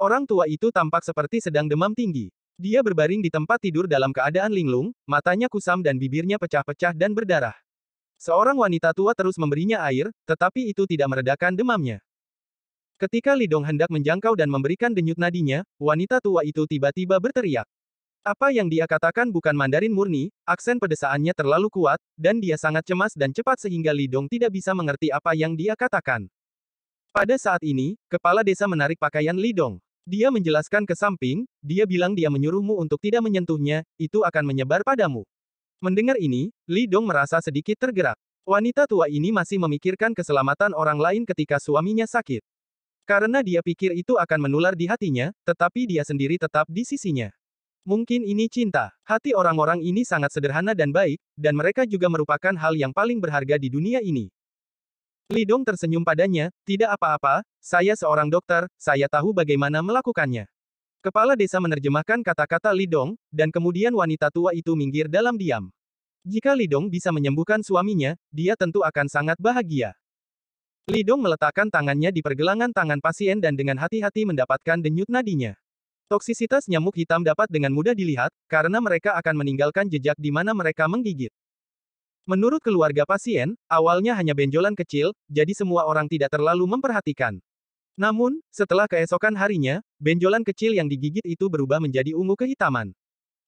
Orang tua itu tampak seperti sedang demam tinggi. Dia berbaring di tempat tidur dalam keadaan linglung, matanya kusam dan bibirnya pecah-pecah dan berdarah. Seorang wanita tua terus memberinya air, tetapi itu tidak meredakan demamnya. Ketika Lidong hendak menjangkau dan memberikan denyut nadinya, wanita tua itu tiba-tiba berteriak. Apa yang dia katakan bukan Mandarin murni, aksen pedesaannya terlalu kuat, dan dia sangat cemas dan cepat sehingga Lidong tidak bisa mengerti apa yang dia katakan. Pada saat ini, kepala desa menarik pakaian Lidong. Dia menjelaskan ke samping, dia bilang dia menyuruhmu untuk tidak menyentuhnya, itu akan menyebar padamu. Mendengar ini, Li Dong merasa sedikit tergerak. Wanita tua ini masih memikirkan keselamatan orang lain ketika suaminya sakit. Karena dia pikir itu akan menular di hatinya, tetapi dia sendiri tetap di sisinya. Mungkin ini cinta. Hati orang-orang ini sangat sederhana dan baik, dan mereka juga merupakan hal yang paling berharga di dunia ini. Lidong tersenyum padanya, tidak apa-apa, saya seorang dokter, saya tahu bagaimana melakukannya. Kepala desa menerjemahkan kata-kata Lidong, dan kemudian wanita tua itu minggir dalam diam. Jika Lidong bisa menyembuhkan suaminya, dia tentu akan sangat bahagia. Lidong meletakkan tangannya di pergelangan tangan pasien dan dengan hati-hati mendapatkan denyut nadinya. Toksisitas nyamuk hitam dapat dengan mudah dilihat, karena mereka akan meninggalkan jejak di mana mereka menggigit. Menurut keluarga pasien, awalnya hanya benjolan kecil, jadi semua orang tidak terlalu memperhatikan. Namun, setelah keesokan harinya, benjolan kecil yang digigit itu berubah menjadi ungu kehitaman.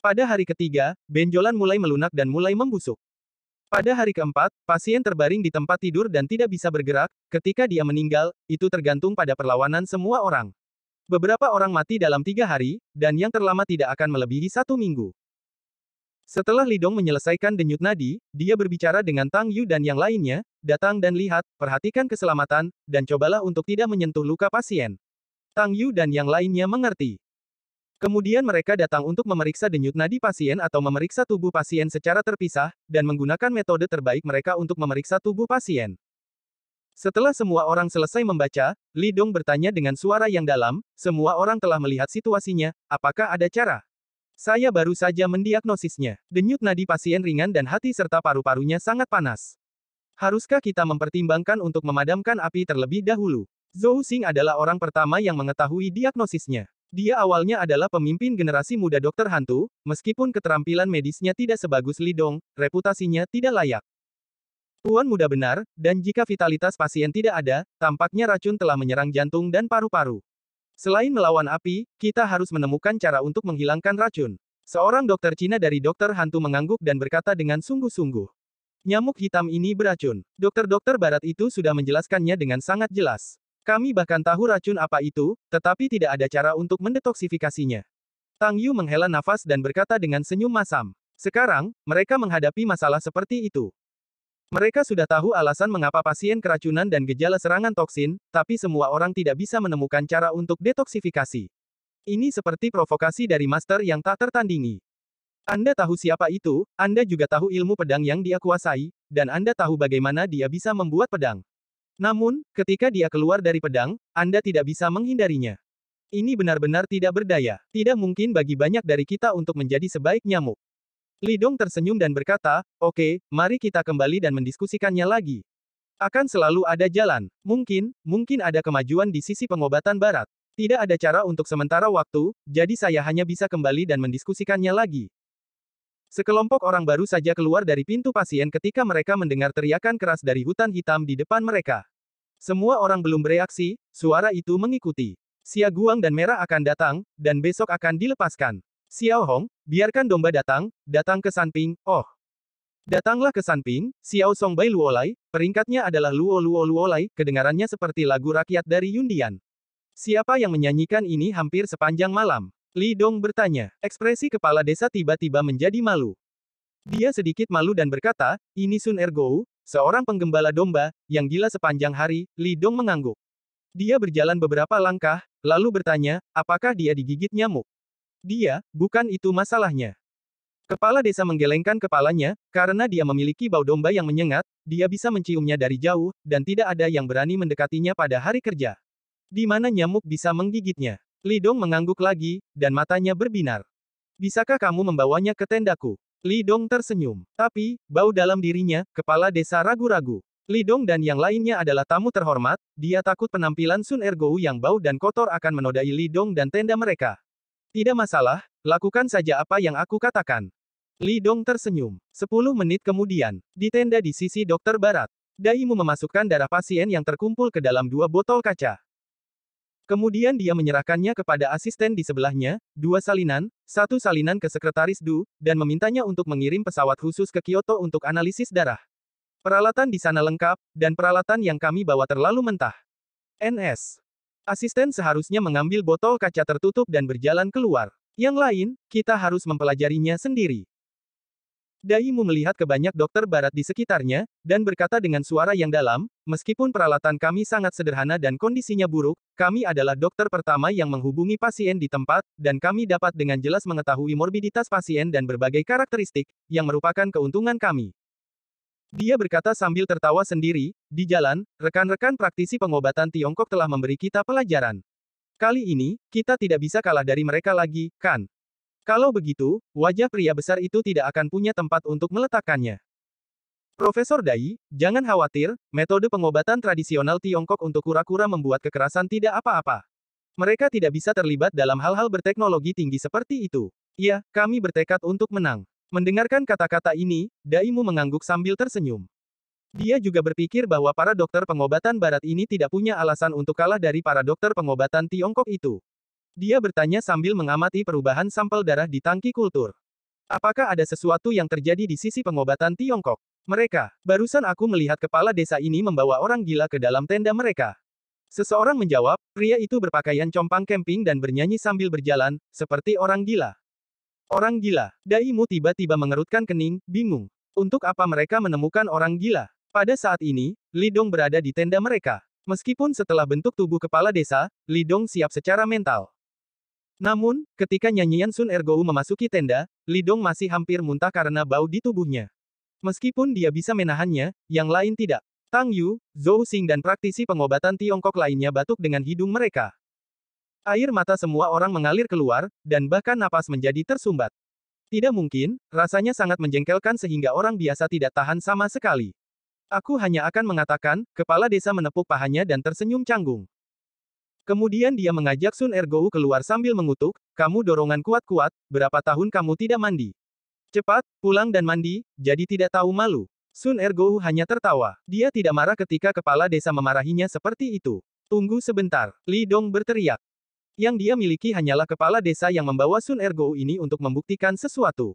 Pada hari ketiga, benjolan mulai melunak dan mulai membusuk. Pada hari keempat, pasien terbaring di tempat tidur dan tidak bisa bergerak. Ketika dia meninggal, itu tergantung pada perlawanan semua orang. Beberapa orang mati dalam tiga hari, dan yang terlama tidak akan melebihi satu minggu. Setelah Lidong menyelesaikan denyut nadi, dia berbicara dengan Tang Yu dan yang lainnya, datang dan lihat, perhatikan keselamatan, dan cobalah untuk tidak menyentuh luka pasien. Tang Yu dan yang lainnya mengerti. Kemudian mereka datang untuk memeriksa denyut nadi pasien atau memeriksa tubuh pasien secara terpisah, dan menggunakan metode terbaik mereka untuk memeriksa tubuh pasien. Setelah semua orang selesai membaca, Lidong bertanya dengan suara yang dalam, semua orang telah melihat situasinya, apakah ada cara? Saya baru saja mendiagnosisnya. Denyut nadi pasien ringan dan hati serta paru-parunya sangat panas. Haruskah kita mempertimbangkan untuk memadamkan api terlebih dahulu? Zhou Xing adalah orang pertama yang mengetahui diagnosisnya. Dia awalnya adalah pemimpin generasi muda dokter hantu, meskipun keterampilan medisnya tidak sebagus Lidong, reputasinya tidak layak. Tuan muda benar, dan jika vitalitas pasien tidak ada, tampaknya racun telah menyerang jantung dan paru-paru. Selain melawan api, kita harus menemukan cara untuk menghilangkan racun. Seorang dokter Cina dari dokter hantu mengangguk dan berkata dengan sungguh-sungguh. Nyamuk hitam ini beracun. Dokter-dokter barat itu sudah menjelaskannya dengan sangat jelas. Kami bahkan tahu racun apa itu, tetapi tidak ada cara untuk mendetoksifikasinya. Tang Yu menghela nafas dan berkata dengan senyum masam. Sekarang, mereka menghadapi masalah seperti itu. Mereka sudah tahu alasan mengapa pasien keracunan dan gejala serangan toksin, tapi semua orang tidak bisa menemukan cara untuk detoksifikasi. Ini seperti provokasi dari master yang tak tertandingi. Anda tahu siapa itu, Anda juga tahu ilmu pedang yang dia kuasai, dan Anda tahu bagaimana dia bisa membuat pedang. Namun, ketika dia keluar dari pedang, Anda tidak bisa menghindarinya. Ini benar-benar tidak berdaya. Tidak mungkin bagi banyak dari kita untuk menjadi sebaik nyamuk. Lidong tersenyum dan berkata, oke, okay, mari kita kembali dan mendiskusikannya lagi. Akan selalu ada jalan. Mungkin, mungkin ada kemajuan di sisi pengobatan barat. Tidak ada cara untuk sementara waktu, jadi saya hanya bisa kembali dan mendiskusikannya lagi. Sekelompok orang baru saja keluar dari pintu pasien ketika mereka mendengar teriakan keras dari hutan hitam di depan mereka. Semua orang belum bereaksi, suara itu mengikuti. Sia dan Merah akan datang, dan besok akan dilepaskan. Xiao Hong, biarkan domba datang, datang ke Sanping, oh. Datanglah ke Sanping, Xiao Song Bai Luolai, peringkatnya adalah Luo Luo Luolai, kedengarannya seperti lagu rakyat dari Yundian. Siapa yang menyanyikan ini hampir sepanjang malam? Li Dong bertanya, ekspresi kepala desa tiba-tiba menjadi malu. Dia sedikit malu dan berkata, ini Sun Ergou, seorang penggembala domba, yang gila sepanjang hari, Li Dong mengangguk. Dia berjalan beberapa langkah, lalu bertanya, apakah dia digigit nyamuk? Dia, bukan itu masalahnya. Kepala desa menggelengkan kepalanya, karena dia memiliki bau domba yang menyengat, dia bisa menciumnya dari jauh, dan tidak ada yang berani mendekatinya pada hari kerja. Di mana nyamuk bisa menggigitnya. Lidong mengangguk lagi, dan matanya berbinar. Bisakah kamu membawanya ke tendaku? Lidong tersenyum. Tapi, bau dalam dirinya, kepala desa ragu-ragu. Lidong dan yang lainnya adalah tamu terhormat, dia takut penampilan Sun Ergo yang bau dan kotor akan menodai Lidong dan tenda mereka. Tidak masalah, lakukan saja apa yang aku katakan. Li Dong tersenyum. Sepuluh menit kemudian, di tenda di sisi dokter barat, Daimu memasukkan darah pasien yang terkumpul ke dalam dua botol kaca. Kemudian dia menyerahkannya kepada asisten di sebelahnya, dua salinan, satu salinan ke sekretaris Du, dan memintanya untuk mengirim pesawat khusus ke Kyoto untuk analisis darah. Peralatan di sana lengkap, dan peralatan yang kami bawa terlalu mentah. NS Asisten seharusnya mengambil botol kaca tertutup dan berjalan keluar. Yang lain, kita harus mempelajarinya sendiri. Daimu melihat ke banyak dokter barat di sekitarnya, dan berkata dengan suara yang dalam, meskipun peralatan kami sangat sederhana dan kondisinya buruk, kami adalah dokter pertama yang menghubungi pasien di tempat, dan kami dapat dengan jelas mengetahui morbiditas pasien dan berbagai karakteristik, yang merupakan keuntungan kami. Dia berkata sambil tertawa sendiri, di jalan, rekan-rekan praktisi pengobatan Tiongkok telah memberi kita pelajaran. Kali ini, kita tidak bisa kalah dari mereka lagi, kan? Kalau begitu, wajah pria besar itu tidak akan punya tempat untuk meletakkannya. Profesor Dai, jangan khawatir, metode pengobatan tradisional Tiongkok untuk kura-kura membuat kekerasan tidak apa-apa. Mereka tidak bisa terlibat dalam hal-hal berteknologi tinggi seperti itu. Ya, kami bertekad untuk menang. Mendengarkan kata-kata ini, Daimu mengangguk sambil tersenyum. Dia juga berpikir bahwa para dokter pengobatan barat ini tidak punya alasan untuk kalah dari para dokter pengobatan Tiongkok itu. Dia bertanya sambil mengamati perubahan sampel darah di tangki kultur. Apakah ada sesuatu yang terjadi di sisi pengobatan Tiongkok? Mereka, barusan aku melihat kepala desa ini membawa orang gila ke dalam tenda mereka. Seseorang menjawab, pria itu berpakaian compang camping dan bernyanyi sambil berjalan, seperti orang gila. Orang gila. Daimu tiba-tiba mengerutkan kening, bingung. Untuk apa mereka menemukan orang gila? Pada saat ini, Lidong berada di tenda mereka. Meskipun setelah bentuk tubuh kepala desa, Lidong siap secara mental. Namun, ketika nyanyian Sun Ergou memasuki tenda, Lidong masih hampir muntah karena bau di tubuhnya. Meskipun dia bisa menahannya, yang lain tidak. Tang Yu, Zhou Xing dan praktisi pengobatan Tiongkok lainnya batuk dengan hidung mereka. Air mata semua orang mengalir keluar, dan bahkan napas menjadi tersumbat. Tidak mungkin, rasanya sangat menjengkelkan sehingga orang biasa tidak tahan sama sekali. Aku hanya akan mengatakan, kepala desa menepuk pahanya dan tersenyum canggung. Kemudian dia mengajak Sun Ergou keluar sambil mengutuk, kamu dorongan kuat-kuat, berapa tahun kamu tidak mandi. Cepat, pulang dan mandi, jadi tidak tahu malu. Sun Ergou hanya tertawa. Dia tidak marah ketika kepala desa memarahinya seperti itu. Tunggu sebentar, Li Dong berteriak. Yang dia miliki hanyalah kepala desa yang membawa Sun Ergo ini untuk membuktikan sesuatu.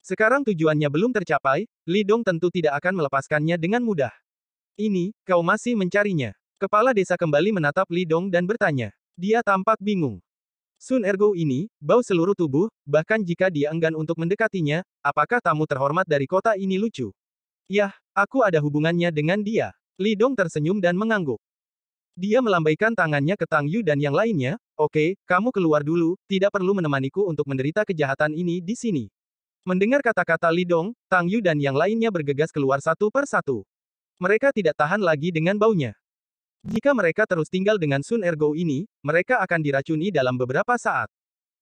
Sekarang tujuannya belum tercapai, Li Dong tentu tidak akan melepaskannya dengan mudah. Ini, kau masih mencarinya. Kepala desa kembali menatap Li Dong dan bertanya. Dia tampak bingung. Sun Ergo ini, bau seluruh tubuh, bahkan jika dia enggan untuk mendekatinya, apakah tamu terhormat dari kota ini lucu? Yah, aku ada hubungannya dengan dia. Li Dong tersenyum dan mengangguk. Dia melambaikan tangannya ke Tang Yu dan yang lainnya, Oke, kamu keluar dulu, tidak perlu menemaniku untuk menderita kejahatan ini di sini. Mendengar kata-kata Lidong, Tang Yu dan yang lainnya bergegas keluar satu per satu. Mereka tidak tahan lagi dengan baunya. Jika mereka terus tinggal dengan Sun Ergo ini, mereka akan diracuni dalam beberapa saat.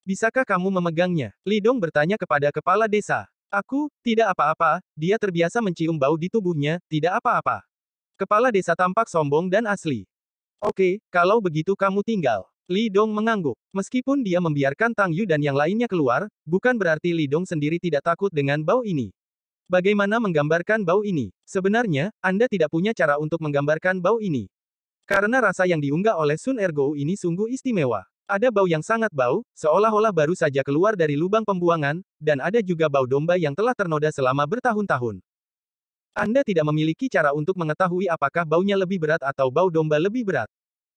Bisakah kamu memegangnya? Lidong bertanya kepada kepala desa. Aku, tidak apa-apa, dia terbiasa mencium bau di tubuhnya, tidak apa-apa. Kepala desa tampak sombong dan asli. Oke, kalau begitu kamu tinggal. Li Dong mengangguk. Meskipun dia membiarkan Tang Yu dan yang lainnya keluar, bukan berarti Li Dong sendiri tidak takut dengan bau ini. Bagaimana menggambarkan bau ini? Sebenarnya, Anda tidak punya cara untuk menggambarkan bau ini. Karena rasa yang diunggah oleh Sun Ergo ini sungguh istimewa. Ada bau yang sangat bau, seolah-olah baru saja keluar dari lubang pembuangan, dan ada juga bau domba yang telah ternoda selama bertahun-tahun. Anda tidak memiliki cara untuk mengetahui apakah baunya lebih berat atau bau domba lebih berat.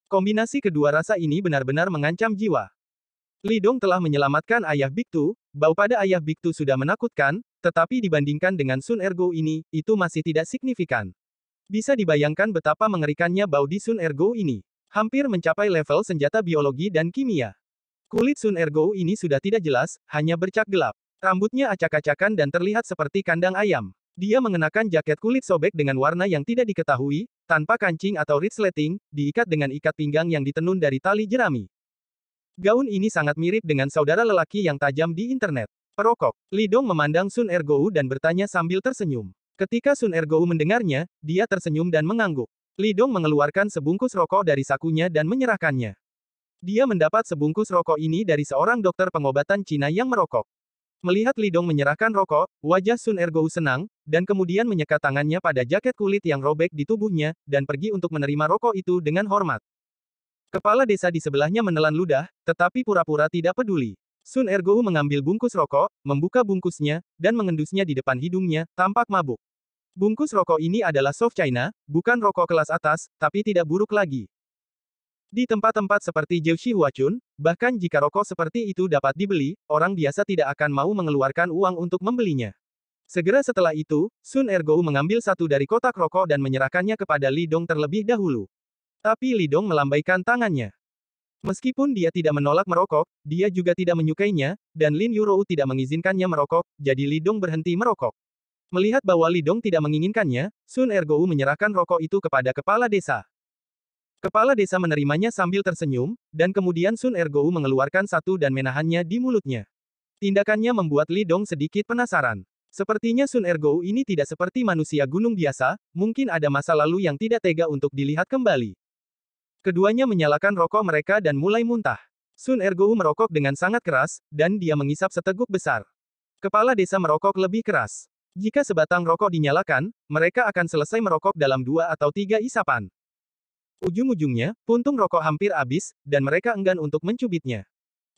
Kombinasi kedua rasa ini benar-benar mengancam jiwa. Lidong telah menyelamatkan ayah Biktu, bau pada ayah Biktu sudah menakutkan, tetapi dibandingkan dengan Sun Ergo ini, itu masih tidak signifikan. Bisa dibayangkan betapa mengerikannya bau di Sun Ergo ini. Hampir mencapai level senjata biologi dan kimia. Kulit Sun Ergo ini sudah tidak jelas, hanya bercak gelap. Rambutnya acak-acakan dan terlihat seperti kandang ayam. Dia mengenakan jaket kulit sobek dengan warna yang tidak diketahui, tanpa kancing atau ritsleting, diikat dengan ikat pinggang yang ditenun dari tali jerami. Gaun ini sangat mirip dengan saudara lelaki yang tajam di internet. Perokok. Lidong memandang Sun Ergou dan bertanya sambil tersenyum. Ketika Sun Ergou mendengarnya, dia tersenyum dan mengangguk. Lidong mengeluarkan sebungkus rokok dari sakunya dan menyerahkannya. Dia mendapat sebungkus rokok ini dari seorang dokter pengobatan Cina yang merokok. Melihat Lidong menyerahkan rokok, wajah Sun Ergou senang, dan kemudian menyeka tangannya pada jaket kulit yang robek di tubuhnya, dan pergi untuk menerima rokok itu dengan hormat. Kepala desa di sebelahnya menelan ludah, tetapi pura-pura tidak peduli. Sun Ergo mengambil bungkus rokok, membuka bungkusnya, dan mengendusnya di depan hidungnya, tampak mabuk. Bungkus rokok ini adalah soft China, bukan rokok kelas atas, tapi tidak buruk lagi. Di tempat-tempat seperti Jiuxi Huachun, bahkan jika rokok seperti itu dapat dibeli, orang biasa tidak akan mau mengeluarkan uang untuk membelinya. Segera setelah itu, Sun Ergou mengambil satu dari kotak rokok dan menyerahkannya kepada Lidong terlebih dahulu. Tapi Lidong melambaikan tangannya. Meskipun dia tidak menolak merokok, dia juga tidak menyukainya, dan Lin Yurou tidak mengizinkannya merokok, jadi Lidong berhenti merokok. Melihat bahwa Lidong tidak menginginkannya, Sun Ergou menyerahkan rokok itu kepada kepala desa. Kepala desa menerimanya sambil tersenyum, dan kemudian Sun Ergou mengeluarkan satu dan menahannya di mulutnya. Tindakannya membuat Lidong sedikit penasaran. Sepertinya Sun Ergo ini tidak seperti manusia gunung biasa, mungkin ada masa lalu yang tidak tega untuk dilihat kembali. Keduanya menyalakan rokok mereka dan mulai muntah. Sun Ergo merokok dengan sangat keras, dan dia mengisap seteguk besar. Kepala desa merokok lebih keras. Jika sebatang rokok dinyalakan, mereka akan selesai merokok dalam dua atau tiga isapan. Ujung-ujungnya, puntung rokok hampir habis, dan mereka enggan untuk mencubitnya.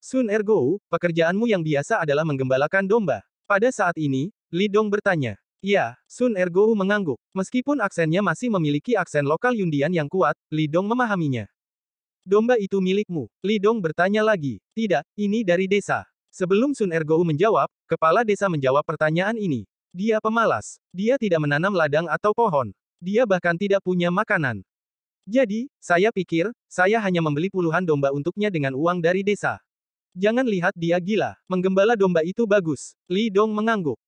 Sun Ergo, pekerjaanmu yang biasa adalah menggembalakan domba. Pada saat ini, Lidong bertanya. Ya, Sun Ergou mengangguk. Meskipun aksennya masih memiliki aksen lokal Yundian yang kuat, Lidong memahaminya. Domba itu milikmu. Lidong bertanya lagi. Tidak, ini dari desa. Sebelum Sun Ergou menjawab, kepala desa menjawab pertanyaan ini. Dia pemalas. Dia tidak menanam ladang atau pohon. Dia bahkan tidak punya makanan. Jadi, saya pikir, saya hanya membeli puluhan domba untuknya dengan uang dari desa. Jangan lihat dia gila. Menggembala domba itu bagus. Lidong mengangguk.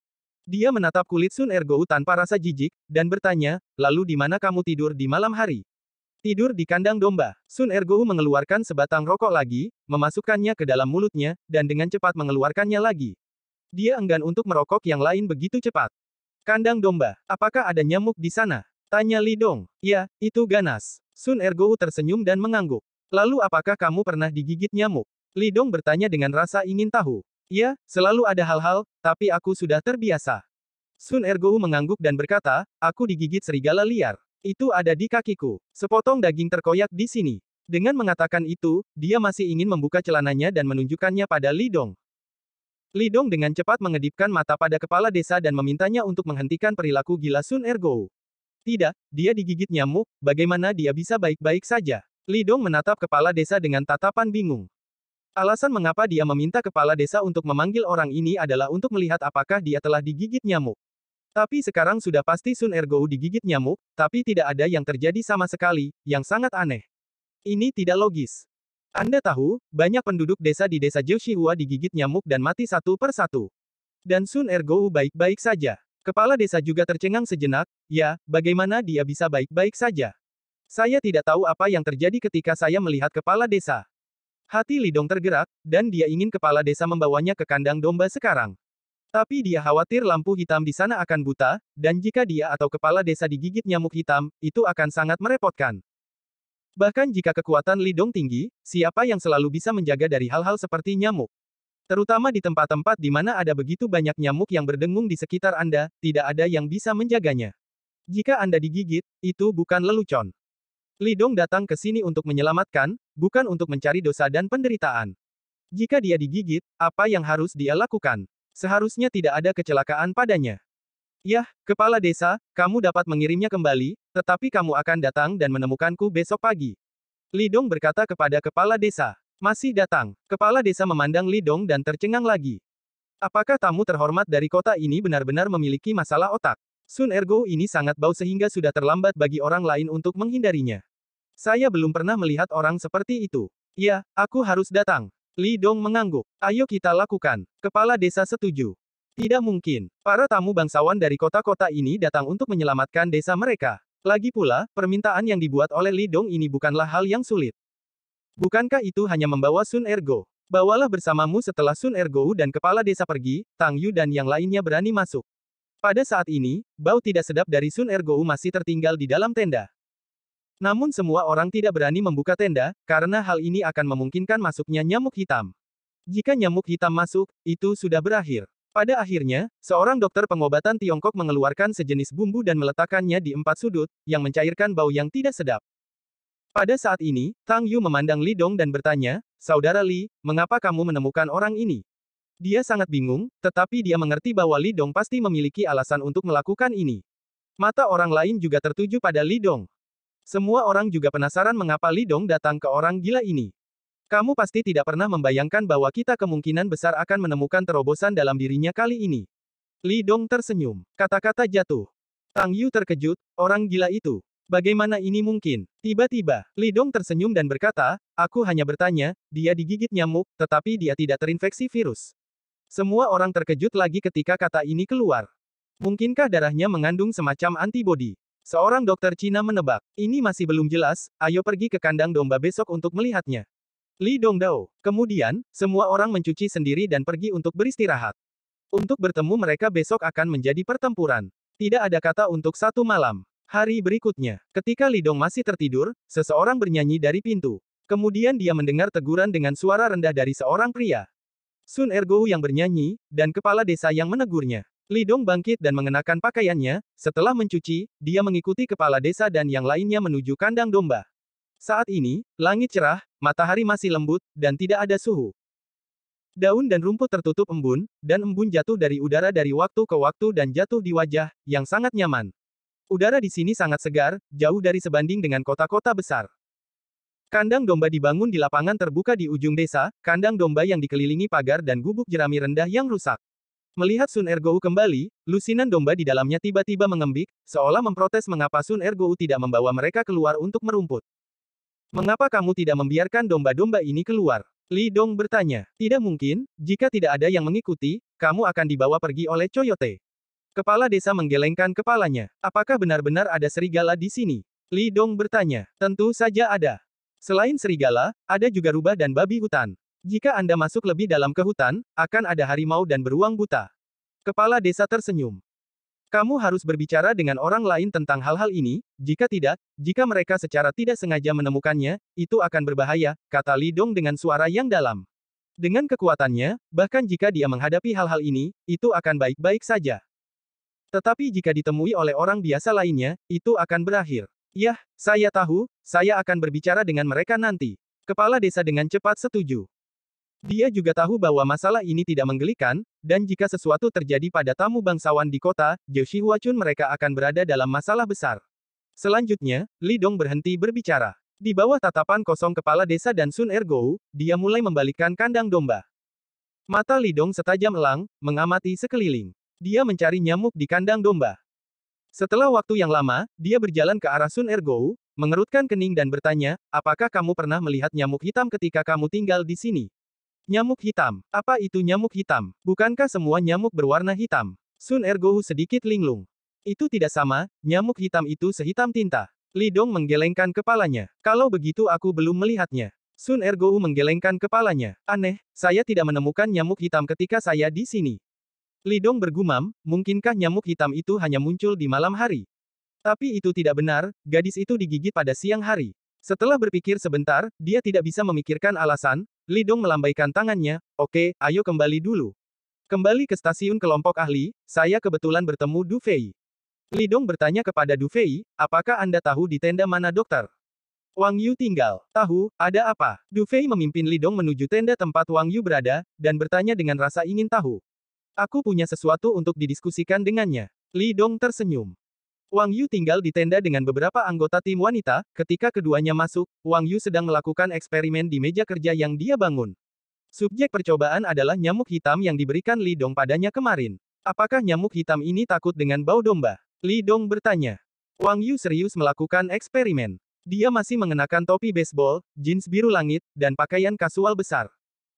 Dia menatap kulit Sun Ergou tanpa rasa jijik, dan bertanya, lalu di mana kamu tidur di malam hari? Tidur di kandang domba. Sun Ergou mengeluarkan sebatang rokok lagi, memasukkannya ke dalam mulutnya, dan dengan cepat mengeluarkannya lagi. Dia enggan untuk merokok yang lain begitu cepat. Kandang domba, apakah ada nyamuk di sana? Tanya Lidong. Ya, itu ganas. Sun Ergou tersenyum dan mengangguk. Lalu apakah kamu pernah digigit nyamuk? Lidong bertanya dengan rasa ingin tahu. Iya, selalu ada hal-hal, tapi aku sudah terbiasa. Sun Ergou mengangguk dan berkata, aku digigit serigala liar. Itu ada di kakiku. Sepotong daging terkoyak di sini. Dengan mengatakan itu, dia masih ingin membuka celananya dan menunjukkannya pada Lidong. Lidong dengan cepat mengedipkan mata pada kepala desa dan memintanya untuk menghentikan perilaku gila Sun Ergou. Tidak, dia digigit nyamuk, bagaimana dia bisa baik-baik saja? Lidong menatap kepala desa dengan tatapan bingung. Alasan mengapa dia meminta kepala desa untuk memanggil orang ini adalah untuk melihat apakah dia telah digigit nyamuk. Tapi sekarang sudah pasti Sun Ergou digigit nyamuk, tapi tidak ada yang terjadi sama sekali, yang sangat aneh. Ini tidak logis. Anda tahu, banyak penduduk desa di desa Joshihua digigit nyamuk dan mati satu per satu. Dan Sun Ergou baik-baik saja. Kepala desa juga tercengang sejenak, ya, bagaimana dia bisa baik-baik saja? Saya tidak tahu apa yang terjadi ketika saya melihat kepala desa. Hati Lidong tergerak, dan dia ingin kepala desa membawanya ke kandang domba sekarang. Tapi dia khawatir lampu hitam di sana akan buta, dan jika dia atau kepala desa digigit nyamuk hitam, itu akan sangat merepotkan. Bahkan jika kekuatan Lidong tinggi, siapa yang selalu bisa menjaga dari hal-hal seperti nyamuk? Terutama di tempat-tempat di mana ada begitu banyak nyamuk yang berdengung di sekitar Anda, tidak ada yang bisa menjaganya. Jika Anda digigit, itu bukan lelucon. Lidong datang ke sini untuk menyelamatkan, bukan untuk mencari dosa dan penderitaan. Jika dia digigit, apa yang harus dia lakukan? Seharusnya tidak ada kecelakaan padanya. Yah, kepala desa, kamu dapat mengirimnya kembali, tetapi kamu akan datang dan menemukanku besok pagi. Lidong berkata kepada kepala desa. Masih datang, kepala desa memandang Lidong dan tercengang lagi. Apakah tamu terhormat dari kota ini benar-benar memiliki masalah otak? Sun Ergo ini sangat bau sehingga sudah terlambat bagi orang lain untuk menghindarinya. Saya belum pernah melihat orang seperti itu. Ya, aku harus datang. Li Dong mengangguk. Ayo kita lakukan. Kepala desa setuju. Tidak mungkin. Para tamu bangsawan dari kota-kota ini datang untuk menyelamatkan desa mereka. Lagi pula, permintaan yang dibuat oleh Li Dong ini bukanlah hal yang sulit. Bukankah itu hanya membawa Sun Ergo? Bawalah bersamamu setelah Sun Ergo dan kepala desa pergi, Tang Yu dan yang lainnya berani masuk. Pada saat ini, bau tidak sedap dari Sun Ergo masih tertinggal di dalam tenda. Namun semua orang tidak berani membuka tenda, karena hal ini akan memungkinkan masuknya nyamuk hitam. Jika nyamuk hitam masuk, itu sudah berakhir. Pada akhirnya, seorang dokter pengobatan Tiongkok mengeluarkan sejenis bumbu dan meletakkannya di empat sudut, yang mencairkan bau yang tidak sedap. Pada saat ini, Tang Yu memandang Li Dong dan bertanya, Saudara Li, mengapa kamu menemukan orang ini? Dia sangat bingung, tetapi dia mengerti bahwa Li Dong pasti memiliki alasan untuk melakukan ini. Mata orang lain juga tertuju pada Li Dong. Semua orang juga penasaran mengapa Lidong datang ke orang gila ini. Kamu pasti tidak pernah membayangkan bahwa kita kemungkinan besar akan menemukan terobosan dalam dirinya kali ini. Lidong tersenyum. Kata-kata jatuh. Tang Yu terkejut, orang gila itu. Bagaimana ini mungkin? Tiba-tiba, Lidong tersenyum dan berkata, aku hanya bertanya, dia digigit nyamuk, tetapi dia tidak terinfeksi virus. Semua orang terkejut lagi ketika kata ini keluar. Mungkinkah darahnya mengandung semacam antibodi? Seorang dokter Cina menebak, ini masih belum jelas, ayo pergi ke kandang domba besok untuk melihatnya. Li Dongdao. Kemudian, semua orang mencuci sendiri dan pergi untuk beristirahat. Untuk bertemu mereka besok akan menjadi pertempuran. Tidak ada kata untuk satu malam. Hari berikutnya, ketika Li Dong masih tertidur, seseorang bernyanyi dari pintu. Kemudian dia mendengar teguran dengan suara rendah dari seorang pria. Sun Ergo yang bernyanyi, dan kepala desa yang menegurnya. Lidong bangkit dan mengenakan pakaiannya, setelah mencuci, dia mengikuti kepala desa dan yang lainnya menuju kandang domba. Saat ini, langit cerah, matahari masih lembut, dan tidak ada suhu. Daun dan rumput tertutup embun, dan embun jatuh dari udara dari waktu ke waktu dan jatuh di wajah, yang sangat nyaman. Udara di sini sangat segar, jauh dari sebanding dengan kota-kota besar. Kandang domba dibangun di lapangan terbuka di ujung desa, kandang domba yang dikelilingi pagar dan gubuk jerami rendah yang rusak. Melihat Sun Ergou kembali, lusinan domba di dalamnya tiba-tiba mengembik, seolah memprotes mengapa Sun Ergou tidak membawa mereka keluar untuk merumput. Mengapa kamu tidak membiarkan domba-domba ini keluar? Li Dong bertanya. Tidak mungkin, jika tidak ada yang mengikuti, kamu akan dibawa pergi oleh Coyote. Kepala desa menggelengkan kepalanya. Apakah benar-benar ada serigala di sini? Li Dong bertanya. Tentu saja ada. Selain serigala, ada juga rubah dan babi hutan. Jika Anda masuk lebih dalam ke hutan, akan ada harimau dan beruang buta. Kepala desa tersenyum. Kamu harus berbicara dengan orang lain tentang hal-hal ini, jika tidak, jika mereka secara tidak sengaja menemukannya, itu akan berbahaya, kata Lidong dengan suara yang dalam. Dengan kekuatannya, bahkan jika dia menghadapi hal-hal ini, itu akan baik-baik saja. Tetapi jika ditemui oleh orang biasa lainnya, itu akan berakhir. Yah, saya tahu, saya akan berbicara dengan mereka nanti. Kepala desa dengan cepat setuju. Dia juga tahu bahwa masalah ini tidak menggelikan, dan jika sesuatu terjadi pada tamu bangsawan di kota, Joshi Huachun mereka akan berada dalam masalah besar. Selanjutnya, Lidong berhenti berbicara. Di bawah tatapan kosong kepala desa dan Sun Ergo, dia mulai membalikkan kandang domba. Mata Lidong setajam elang, mengamati sekeliling. Dia mencari nyamuk di kandang domba. Setelah waktu yang lama, dia berjalan ke arah Sun Ergo, mengerutkan kening dan bertanya, apakah kamu pernah melihat nyamuk hitam ketika kamu tinggal di sini? Nyamuk hitam. Apa itu nyamuk hitam? Bukankah semua nyamuk berwarna hitam? Sun Ergohu sedikit linglung. Itu tidak sama, nyamuk hitam itu sehitam tinta. Lidong menggelengkan kepalanya. Kalau begitu aku belum melihatnya. Sun Ergohu menggelengkan kepalanya. Aneh, saya tidak menemukan nyamuk hitam ketika saya di sini. Lidong bergumam, mungkinkah nyamuk hitam itu hanya muncul di malam hari? Tapi itu tidak benar, gadis itu digigit pada siang hari. Setelah berpikir sebentar, dia tidak bisa memikirkan alasan, Lidong melambaikan tangannya, oke, ayo kembali dulu. Kembali ke stasiun kelompok ahli, saya kebetulan bertemu Du Fei. Lidong bertanya kepada Du Fei, apakah Anda tahu di tenda mana dokter? Wang Yu tinggal, tahu, ada apa? Du Fei memimpin Lidong menuju tenda tempat Wang Yu berada, dan bertanya dengan rasa ingin tahu. Aku punya sesuatu untuk didiskusikan dengannya. Lidong tersenyum. Wang Yu tinggal di tenda dengan beberapa anggota tim wanita, ketika keduanya masuk, Wang Yu sedang melakukan eksperimen di meja kerja yang dia bangun. Subjek percobaan adalah nyamuk hitam yang diberikan Li Dong padanya kemarin. Apakah nyamuk hitam ini takut dengan bau domba? Li Dong bertanya. Wang Yu serius melakukan eksperimen. Dia masih mengenakan topi baseball, jeans biru langit, dan pakaian kasual besar.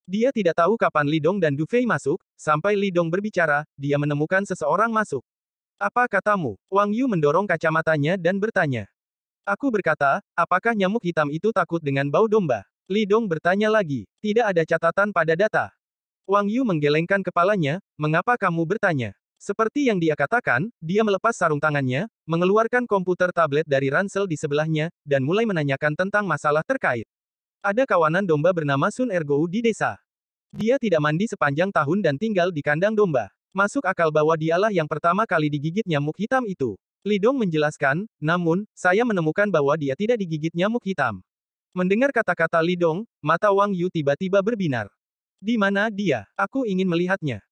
Dia tidak tahu kapan Li Dong dan Dufei masuk, sampai Li Dong berbicara, dia menemukan seseorang masuk. Apa katamu? Wang Yu mendorong kacamatanya dan bertanya. Aku berkata, apakah nyamuk hitam itu takut dengan bau domba? Li Dong bertanya lagi, tidak ada catatan pada data. Wang Yu menggelengkan kepalanya, mengapa kamu bertanya? Seperti yang dia katakan, dia melepas sarung tangannya, mengeluarkan komputer tablet dari ransel di sebelahnya, dan mulai menanyakan tentang masalah terkait. Ada kawanan domba bernama Sun Ergo di desa. Dia tidak mandi sepanjang tahun dan tinggal di kandang domba. Masuk akal bahwa dialah yang pertama kali digigit nyamuk hitam itu. Lidong menjelaskan, namun, saya menemukan bahwa dia tidak digigit nyamuk hitam. Mendengar kata-kata Lidong, mata Wang Yu tiba-tiba berbinar. Di mana dia? Aku ingin melihatnya.